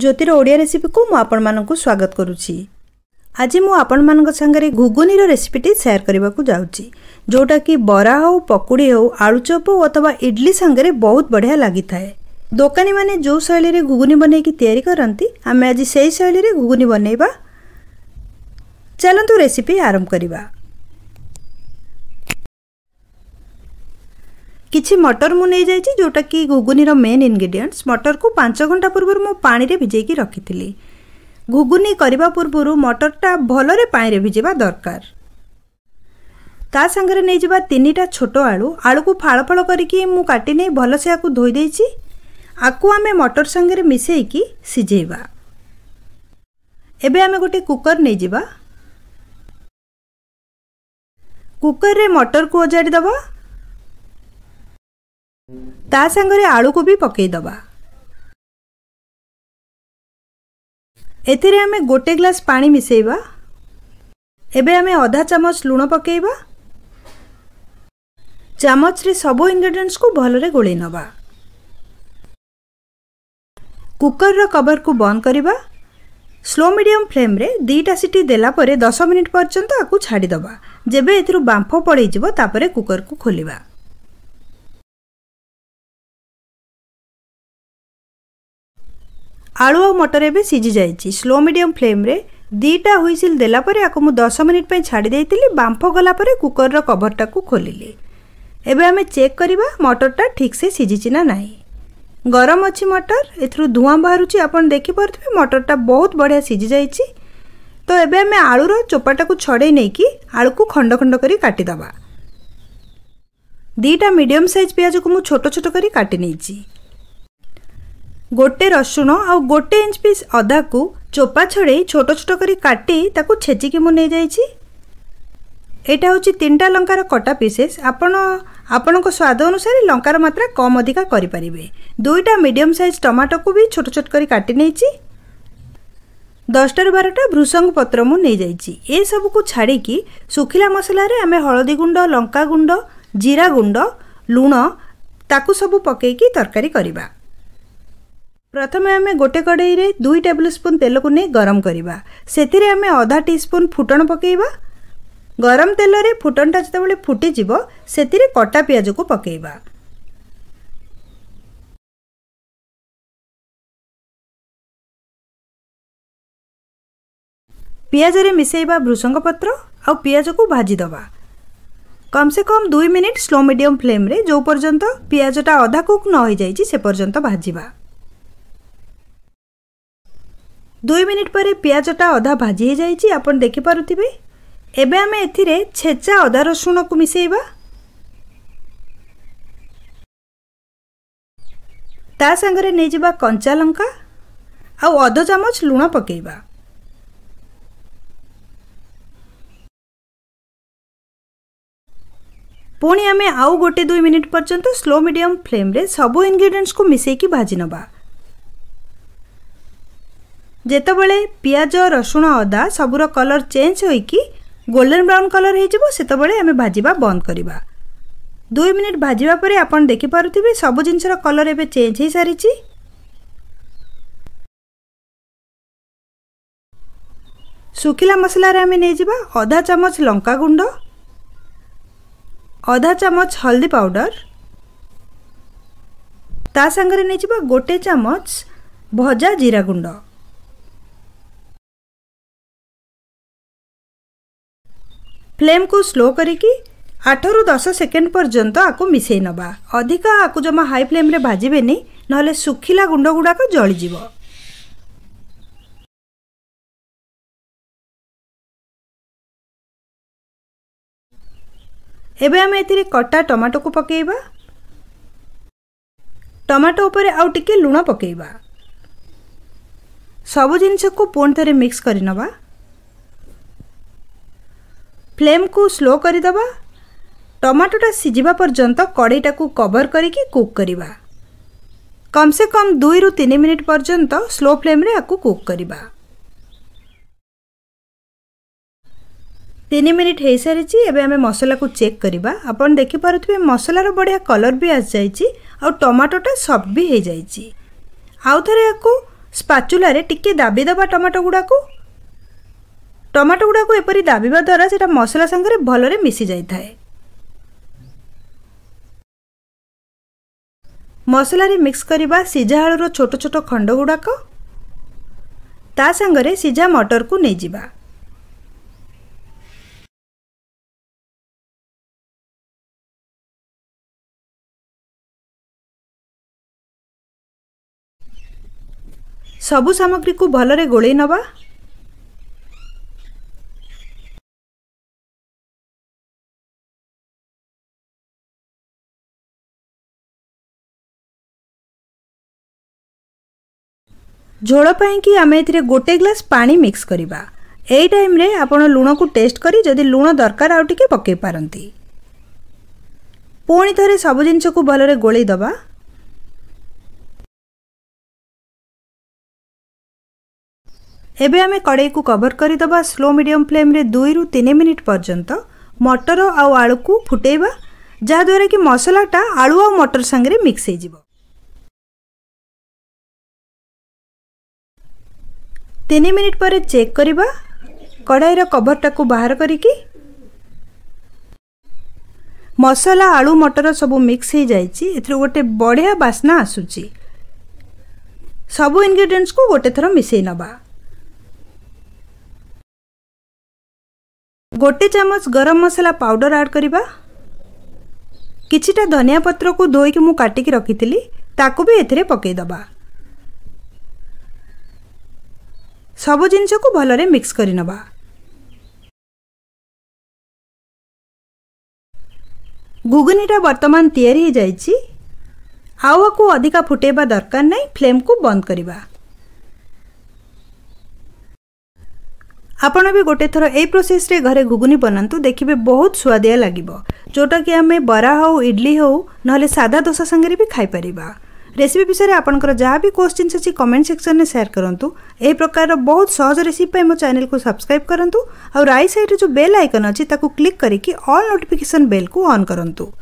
ଜ୍ୟୋତିର ଓଡ଼ିଆ ରେସିପିକୁ ମୁଁ ଆପଣମାନଙ୍କୁ ସ୍ୱାଗତ କରୁଛି ଆଜି ମୁଁ ଆପଣମାନଙ୍କ ସାଙ୍ଗରେ ଘୁଗୁନିର ରେସିପିଟି ସେୟାର କରିବାକୁ ଯାଉଛି ଯେଉଁଟାକି ବରା ହେଉ ପକୁଡ଼ି ହେଉ ଆଳୁଚପ ଅଥବା ଇଡ୍ଲି ସାଙ୍ଗରେ ବହୁତ ବଢ଼ିଆ ଲାଗିଥାଏ ଦୋକାନୀମାନେ ଯେଉଁ ଶୈଳୀରେ ଘୁଗୁନି ବନେଇକି ତିଆରି କରନ୍ତି ଆମେ ଆଜି ସେହି ଶୈଳୀରେ ଘୁଗୁନି ବନେଇବା ଚାଲନ୍ତୁ ରେସିପି ଆରମ୍ଭ କରିବା କିଛି ମଟର ମୁଁ ନେଇଯାଇଛି ଯେଉଁଟାକି ଘୁଗୁନିର ମେନ୍ ଇନଗ୍ରିଡିଏଣ୍ଟସ୍ ମଟରକୁ ପାଞ୍ଚ ଘଣ୍ଟା ପୂର୍ବରୁ ମୁଁ ପାଣିରେ ଭିଜେଇକି ରଖିଥିଲି ଘୁଗୁନି କରିବା ପୂର୍ବରୁ ମଟରଟା ଭଲରେ ପାଣିରେ ଭିଜିବା ଦରକାର ତା ସାଙ୍ଗରେ ନେଇଯିବା ତିନିଟା ଛୋଟ ଆଳୁ ଆଳୁକୁ ଫାଳ ଫାଳ କରିକି ମୁଁ କାଟି ନେଇ ଭଲସେ ଆକୁ ଧୋଇ ଦେଇଛି ଆକୁ ଆମେ ମଟର ସାଙ୍ଗରେ ମିଶାଇକି ସିଝେଇବା ଏବେ ଆମେ ଗୋଟିଏ କୁକର୍ ନେଇଯିବା କୁକର୍ରେ ମଟରକୁ ଅଜାଡ଼ି ଦେବା ତା ସାଙ୍ଗରେ ଆଳୁକୁ ବି ଦେବା ଏଥିରେ ଆମେ ଗୋଟେ ଗ୍ଲାସ୍ ପାଣି ମିଶାଇବା ଏବେ ଆମେ ଅଧା ଚାମଚ ଲୁଣ ପକାଇବା ଚାମଚରେ ସବୁ ଇନଗ୍ରେଡିଏଣ୍ଟସ୍କୁ ଭଲରେ ଗୋଳେଇ ନେବା କୁକରର କଭରକୁ ବନ୍ଦ କରିବା ସ୍ଲୋ ମିଡ଼ିୟମ୍ ଫ୍ଲେମ୍ରେ ଦୁଇଟା ସିଟି ଦେଲା ପରେ ଦଶ ମିନିଟ୍ ପର୍ଯ୍ୟନ୍ତ ଆକୁ ଛାଡ଼ିଦେବା ଯେବେ ଏଥିରୁ ବାମ୍ଫ ପଳେଇଯିବ ତାପରେ କୁକର୍କୁ ଖୋଲିବା ଆଳୁ ଆଉ ମଟର ଏବେ ସିଝି ଯାଇଛି ସ୍ଲୋ ମିଡ଼ିୟମ୍ ଫ୍ଲେମ୍ରେ ଦୁଇଟା ହୁଇସିଲ୍ ଦେଲା ପରେ ଆକୁ ମୁଁ ଦଶ ମିନିଟ୍ ପାଇଁ ଛାଡ଼ି ଦେଇଥିଲି ବାମ୍ଫ ଗଲା ପରେ କୁକର୍ର କଭର୍ଟାକୁ ଖୋଲିଲି ଏବେ ଆମେ ଚେକ୍ କରିବା ମଟରଟା ଠିକ୍ସେ ସିଝିଛି ନା ନାହିଁ ଗରମ ଅଛି ମଟର ଏଥିରୁ ଧୂଆଁ ବାହାରୁଛି ଆପଣ ଦେଖିପାରୁଥିବେ ମଟରଟା ବହୁତ ବଢ଼ିଆ ସିଝି ଯାଇଛି ତ ଏବେ ଆମେ ଆଳୁର ଚୋପାଟାକୁ ଛଡ଼େଇ ନେଇକି ଆଳୁକୁ ଖଣ୍ଡ ଖଣ୍ଡ କରି କାଟିଦେବା ଦୁଇଟା ମିଡ଼ିୟମ୍ ସାଇଜ୍ ପିଆଜକୁ ମୁଁ ଛୋଟ ଛୋଟ କରି କାଟି ନେଇଛି ଗୋଟେ ରସୁଣ ଆଉ ଗୋଟେ ଇଞ୍ଚ ପିସ୍ ଅଦାକୁ ଚୋପା ଛଡ଼େଇ ଛୋଟ ଛୋଟ କରି କାଟି ତାକୁ ଛେଚିକି ମୁଁ ନେଇଯାଇଛି ଏଇଟା ହେଉଛି ତିନିଟା ଲଙ୍କାର କଟା ପିସେସ୍ ଆପଣ ଆପଣଙ୍କ ସ୍ୱାଦ ଅନୁସାରେ ଲଙ୍କାର ମାତ୍ରା କମ୍ ଅଧିକା କରିପାରିବେ ଦୁଇଟା ମିଡ଼ିୟମ୍ ସାଇଜ୍ ଟମାଟୋକୁ ବି ଛୋଟ ଛୋଟ କରି କାଟି ନେଇଛି ଦଶଟାରୁ ବାରଟା ଭୃଷଙ୍ଗ ପତ୍ର ମୁଁ ନେଇଯାଇଛି ଏସବୁକୁ ଛାଡ଼ିକି ଶୁଖିଲା ମସଲାରେ ଆମେ ହଳଦୀ ଗୁଣ୍ଡ ଲଙ୍କା ଗୁଣ୍ଡ ଜିରା ଗୁଣ୍ଡ ଲୁଣ ତାକୁ ସବୁ ପକାଇକି ତରକାରୀ କରିବା ପ୍ରଥମେ ଆମେ ଗୋଟେ କଡ଼େଇରେ ଦୁଇ ଟେବୁଲ ସ୍ପୁନ୍ ତେଲକୁ ନେଇ ଗରମ କରିବା ସେଥିରେ ଆମେ ଅଧା ଟିସ୍ପୁନ୍ ଫୁଟଣ ପକାଇବା ଗରମ ତେଲରେ ଫୁଟଣଟା ଯେତେବେଳେ ଫୁଟିଯିବ ସେଥିରେ କଟା ପିଆଜକୁ ପକାଇବା ପିଆଜରେ ମିଶାଇବା ଭୃଷଙ୍ଗ ପତ୍ର ଆଉ ପିଆଜକୁ ଭାଜିଦେବା କମ୍ସେ କମ୍ ଦୁଇ ମିନିଟ୍ ସ୍ଲୋ ମିଡ଼ିୟମ୍ ଫ୍ଲେମ୍ରେ ଯେଉଁ ପର୍ଯ୍ୟନ୍ତ ପିଆଜଟା ଅଧା କୁକ୍ ନ ହୋଇଯାଇଛି ସେ ପର୍ଯ୍ୟନ୍ତ ଭାଜିବା ଦୁଇ ମିନିଟ୍ ପରେ ପିଆଜଟା ଅଧା ଭାଜି ହୋଇଯାଇଛି ଆପଣ ଦେଖିପାରୁଥିବେ ଏବେ ଆମେ ଏଥିରେ ଛେଚା ଅଦା ରସୁଣକୁ ମିଶାଇବା ତା ସାଙ୍ଗରେ ନେଇଯିବା କଞ୍ଚା ଲଙ୍କା ଆଉ ଅଧ ଚାମଚ ଲୁଣ ପକାଇବା ପୁଣି ଆମେ ଆଉ ଗୋଟେ ଦୁଇ ମିନିଟ୍ ପର୍ଯ୍ୟନ୍ତ ସ୍ଲୋ ମିଡ଼ିୟମ୍ ଫ୍ଲେମ୍ରେ ସବୁ ଇନ୍ଗ୍ରିଡ଼ିଏଣ୍ଟସ୍କୁ ମିଶାଇକି ଭାଜିନେବା ଯେତେବେଳେ ପିଆଜ ରସୁଣ ଅଦା ସବୁର କଲର୍ ଚେଞ୍ଜ ହୋଇକି ଗୋଲ୍ଡେନ୍ ବ୍ରାଉନ୍ କଲର୍ ହୋଇଯିବ ସେତେବେଳେ ଆମେ ଭାଜିବା ବନ୍ଦ କରିବା ଦୁଇ ମିନିଟ୍ ଭାଜିବା ପରେ ଆପଣ ଦେଖିପାରୁଥିବେ ସବୁ ଜିନିଷର କଲର୍ ଏବେ ଚେଞ୍ଜ ହୋଇସାରିଛି ଶୁଖିଲା ମସଲାରେ ଆମେ ନେଇଯିବା ଅଧା ଚାମଚ ଲଙ୍କା ଗୁଣ୍ଡ ଅଧା ଚାମଚ ହଳଦି ପାଉଡର ତା ସାଙ୍ଗରେ ନେଇଯିବା ଗୋଟେ ଚାମଚ ଭଜା ଜିରା ଗୁଣ୍ଡ ଫ୍ଲେମ୍କୁ ସ୍ଲୋ କରିକି ଆଠରୁ ଦଶ ସେକେଣ୍ଡ ପର୍ଯ୍ୟନ୍ତ ଆକୁ ମିଶାଇ ନେବା ଅଧିକ ଆକୁ ଜମା ହାଇ ଫ୍ଲେମ୍ରେ ଭାଜିବେନି ନହେଲେ ଶୁଖିଲା ଗୁଣ୍ଡ ଗୁଡ଼ାକ ଜଳିଯିବ ଏବେ ଆମେ ଏଥିରେ କଟା ଟମାଟୋକୁ ପକାଇବା ଟମାଟୋ ଉପରେ ଆଉ ଟିକେ ଲୁଣ ପକାଇବା ସବୁ ଜିନିଷକୁ ପୁଣି ଥରେ ମିକ୍ସ କରିନେବା ଫ୍ଲେମ୍କୁ ସ୍ଲୋ କରିଦେବା ଟମାଟୋଟା ସିଝିବା ପର୍ଯ୍ୟନ୍ତ କଡ଼େଇଟାକୁ କଭର୍ କରିକି କୁକ୍ କରିବା କମ୍ସେ କମ୍ ଦୁଇରୁ ତିନି ମିନିଟ୍ ପର୍ଯ୍ୟନ୍ତ ସ୍ଲୋ ଫ୍ଲେମ୍ରେ ଆକୁ କୁକ୍ କରିବା ତିନି ମିନିଟ୍ ହୋଇସାରିଛି ଏବେ ଆମେ ମସଲାକୁ ଚେକ୍ କରିବା ଆପଣ ଦେଖିପାରୁଥିବେ ମସଲାର ବଢ଼ିଆ କଲର୍ ବି ଆସିଯାଇଛି ଆଉ ଟମାଟୋଟା ସଫ୍ଟ ବି ହୋଇଯାଇଛି ଆଉ ଥରେ ଆକୁ ସ୍ପାଚୁଲାରେ ଟିକିଏ ଦାବିଦେବା ଟମାଟୋ ଗୁଡ଼ାକୁ ଟମାଟୋ ଗୁଡ଼ାକୁ ଏପରି ଦାବିବା ଦ୍ୱାରା ସେଇଟା ମସଲା ସାଙ୍ଗରେ ଭଲରେ ମିଶି ଯାଇଥାଏ ମସଲାରେ ମିକ୍ସ କରିବା ସିଝା ଆଳୁର ଛୋଟ ଛୋଟ ଖଣ୍ଡ ଗୁଡ଼ାକ ତା ସାଙ୍ଗରେ ସିଝା ମଟରକୁ ନେଇଯିବା ସବୁ ସାମଗ୍ରୀକୁ ଭଲରେ ଗୋଳେଇ ନେବା ଝୋଳ ପାଇଁକି ଆମେ ଏଥିରେ ଗୋଟେ ଗ୍ଲାସ୍ ପାଣି ମିକ୍ସ କରିବା ଏଇ ଟାଇମ୍ରେ ଆପଣ ଲୁଣକୁ ଟେଷ୍ଟ କରି ଯଦି ଲୁଣ ଦରକାର ଆଉ ଟିକେ ପକାଇ ପାରନ୍ତି ପୁଣି ଥରେ ସବୁ ଜିନିଷକୁ ଭଲରେ ଗୋଳେଇ ଦେବା ଏବେ ଆମେ କଡ଼େଇକୁ କଭର କରିଦେବା ସ୍ଲୋ ମିଡ଼ିୟମ୍ ଫ୍ଲେମ୍ରେ ଦୁଇରୁ ତିନି ମିନିଟ୍ ପର୍ଯ୍ୟନ୍ତ ମଟର ଆଉ ଆଳୁକୁ ଫୁଟେଇବା ଯାହାଦ୍ୱାରା କି ମସଲାଟା ଆଳୁ ଆଉ ମଟର ସାଙ୍ଗରେ ମିକ୍ସ ହୋଇଯିବ ତିନି ମିନିଟ୍ ପରେ ଚେକ୍ କରିବା କଡ଼ାଇର କଭର୍ଟାକୁ ବାହାର କରିକି ମସଲା ଆଳୁ ମଟର ସବୁ ମିକ୍ସ ହୋଇଯାଇଛି ଏଥିରୁ ଗୋଟେ ବଢ଼ିଆ ବାସ୍ନା ଆସୁଛି ସବୁ ଇନ୍ଗ୍ରିଡିଏଣ୍ଟସ୍କୁ ଗୋଟେ ଥର ମିଶାଇ ନେବା ଗୋଟେ ଚାମଚ ଗରମ ମସଲା ପାଉଡ଼ର ଆଡ଼୍ କରିବା କିଛିଟା ଧନିଆ ପତ୍ରକୁ ଧୋଇକି ମୁଁ କାଟିକି ରଖିଥିଲି ତାକୁ ବି ଏଥିରେ ପକାଇଦେବା ସବୁ ଜିନିଷକୁ ଭଲରେ ମିକ୍ସ କରିନେବା ଘୁଗୁନିଟା ବର୍ତ୍ତମାନ ତିଆରି ହୋଇଯାଇଛି ଆଉ ଆକୁ ଅଧିକା ଫୁଟେଇବା ଦରକାର ନାହିଁ ଫ୍ଲେମ୍କୁ ବନ୍ଦ କରିବା ଆପଣ ବି ଗୋଟେ ଥର ଏଇ ପ୍ରୋସେସ୍ରେ ଘରେ ଘୁଗୁନି ବନାନ୍ତୁ ଦେଖିବେ ବହୁତ ସୁଆଦିଆ ଲାଗିବ ଯେଉଁଟାକି ଆମେ ବରା ହେଉ ଇଡ଼ଲି ହେଉ ନହେଲେ ସାଦା ଦୋସା ସାଙ୍ଗରେ ବି ଖାଇପାରିବା रेसीपी विषय में आपंकर जहाँ भी क्वेश्चन अच्छी कमेंट सेक्शन में सेयार करूँ यह प्रकार बहुत सहज रेसीपी मो चेल को सब्सक्राइब करूँ और रईट सैड्रे जो बेल आइकन अच्छी क्लिक करके अल् नोटिफिकेसन बेल को अन् करूँ